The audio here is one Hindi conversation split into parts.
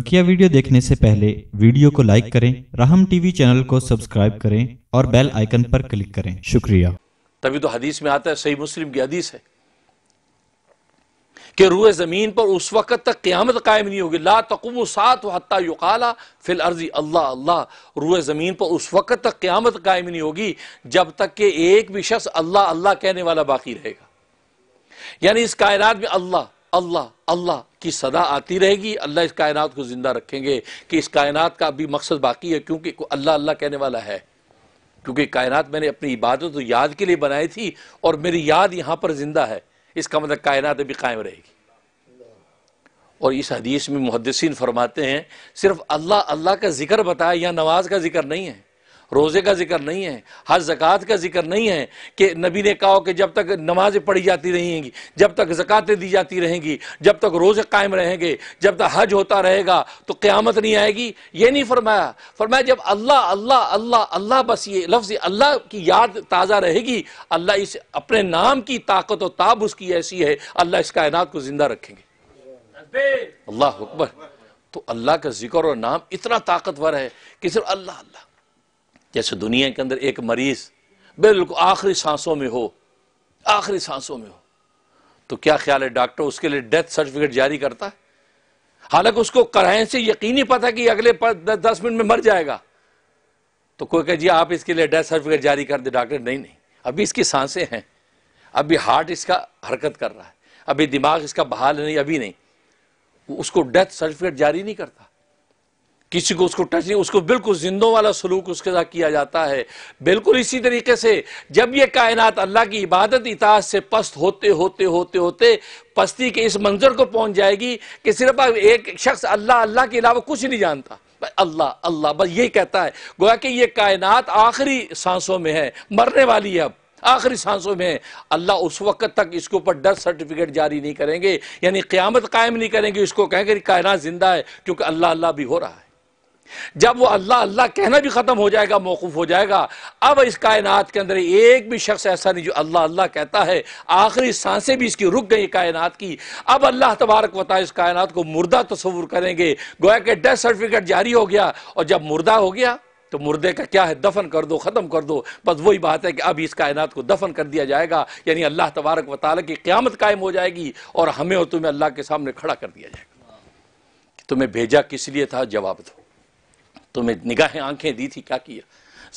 बकिया वीडियो देखने से पहले वीडियो को लाइक करें राहम टीवी चैनल को सब्सक्राइब करें और बेल आइकन पर क्लिक करें शुक्रिया तभी तो हदीस में आता है सही मुस्लिम की हदीस है कि रूह ज़मीन पर उस वक्त तक क़्यामत कायम नहीं होगी ला तकुम सात हत्ता युकाला फिल अर्जी अल्लाह अल्लाह रूह ज़मीन पर उस वक्त तक क़्यामत कायम नहीं होगी जब तक के एक भी शख्स अल्लाह अल्लाह कहने वाला बाकी रहेगा यानी इस कायनात में अल्लाह अल्लाह अल्लाह की सदा आती रहेगी अल्लाह इस कायनात को ज़िंदा रखेंगे कि इस कायनात का अभी मकसद बाकी है क्योंकि अल्लाह अल्लाह कहने वाला है क्योंकि कायनात मैंने अपनी इबादत और याद के लिए बनाई थी और मेरी याद यहाँ पर ज़िंदा है इसका मतलब कायनात अभी कायम रहेगी और इस हदीस में मुहदसिन फरमाते हैं सिर्फ अल्लाह अल्लाह का जिक्र बताया या नमाज का जिक्र नहीं है रोज़े का जिक्र नहीं है हर ज़क़़त का जिक्र नहीं है कि नबी ने कहा कि जब तक नमाज़ें पढ़ी जाती रहेंगी जब तक ज़क़ातें दी जाती रहेंगी जब तक रोज़े कायम रहेंगे जब तक हज होता रहेगा तो क़्यामत नहीं आएगी ये नहीं फरमाया फरमाया जब अल्लाह अल्लाह अल्लाह अल्लाह बस ये लफ्ज़ अल्लाह की याद ताज़ा रहेगी अल्लाह इस अपने नाम की ताकत और ताब उसकी ऐसी है अल्लाह इस कायनात को ज़िंदा रखेंगे अल्लाह अकबर तो अल्लाह का जिक्र और नाम इतना ताकतवर है कि सिर्फ अल्लाह अल्लाह जैसे दुनिया के अंदर एक मरीज बिल्कुल आखिरी सांसों में हो आखिरी सांसों में हो तो क्या ख्याल है डॉक्टर उसके लिए डेथ सर्टिफिकेट जारी करता है हालांकि उसको कराए से यकीनी पता कि अगले दस मिनट में मर जाएगा तो कोई कह जी आप इसके लिए डेथ सर्टिफिकेट जारी कर दे डॉक्टर नहीं नहीं अभी इसकी सांसें हैं अभी हार्ट इसका हरकत कर रहा है अभी दिमाग इसका बहाल नहीं अभी नहीं उसको डेथ सर्टिफिकेट जारी नहीं करता किसी को उसको टच नहीं उसको बिल्कुल जिंदों वाला सलूक उसके साथ किया जाता है बिल्कुल इसी तरीके से जब यह कायनात अल्लाह की इबादत इताज से पस्त होते होते होते होते पस्ती के इस मंजर को पहुंच जाएगी कि सिर्फ एक शख्स अल्लाह अल्लाह के अलावा कुछ नहीं जानता अल्लाह अल्लाह बस यही कहता है गोया कि ये कायनात आखिरी सांसों में है मरने वाली है अब आखिरी सांसों में अल्लाह उस वक्त तक इसके ऊपर डेथ सर्टिफिकेट जारी नहीं करेंगे यानी क़्यामत कायम नहीं करेंगे इसको कहेंगे कायनात जिंदा है क्योंकि अल्लाह अल्लाह भी हो रहा है जब वो अल्लाह अल्लाह कहना भी ख़त्म हो जाएगा मौकूफ़ हो जाएगा अब इस कायनात के अंदर एक भी शख्स ऐसा नहीं जो अल्लाह अल्लाह कहता है आखिरी सांसें भी इसकी रुक गई कायनात की अब अल्लाह तबारक वता इस कायनात को मुर्दा तस्वूर करेंगे गोया के डेथ सर्टिफिकेट जारी हो गया और जब मुर्दा हो गया तो मुर्दे का क्या है दफन कर दो ख़त्म कर दो बस वही बात है कि अब इस कायनात को दफन कर दिया जाएगा यानी अल्लाह तबारक वाली की क़्यामत कायम हो जाएगी और हमें और तुम्हें अल्लाह के सामने खड़ा कर दिया जाएगा तुम्हें भेजा किस लिए था जवाब दो तुम्हें निगाहें आंखें दी थी क्या किया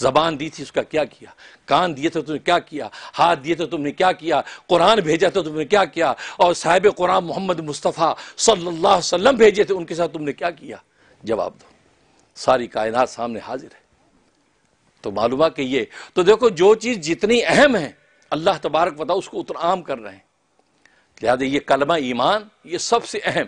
जबान दी थी उसका क्या किया कान दिए थे तो तुमने क्या किया हाथ दिए थे तो तुमने क्या किया कुरान भेजा था तो तुमने क्या किया और साहिब कुरान मोहम्मद मुस्तफ़ा सल्लल्लाहु अलैहि वसल्लम भेजे थे उनके साथ तुमने क्या किया जवाब दो सारी कायनात सामने हाजिर है तो मालूम कि ये तो देखो जो चीज़ जितनी अहम है अल्लाह तबारक बताओ उसको उतना आम कर रहे हैं लिहाजा ये कलमा ईमान ये सबसे अहम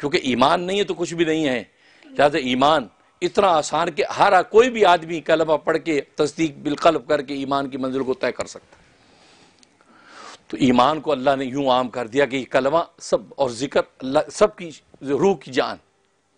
क्योंकि ईमान नहीं है तो कुछ भी नहीं है लिहाजा ईमान इतना आसान कि हर कोई भी आदमी कलमा पढ़ के तस्दीक बिलकलब करके ईमान की मंजिल को तय कर सकता तो ईमान को अल्लाह ने यूं आम कर दिया कि कलमा सब और ज़िक्र अल्लाह सब की रूह की जान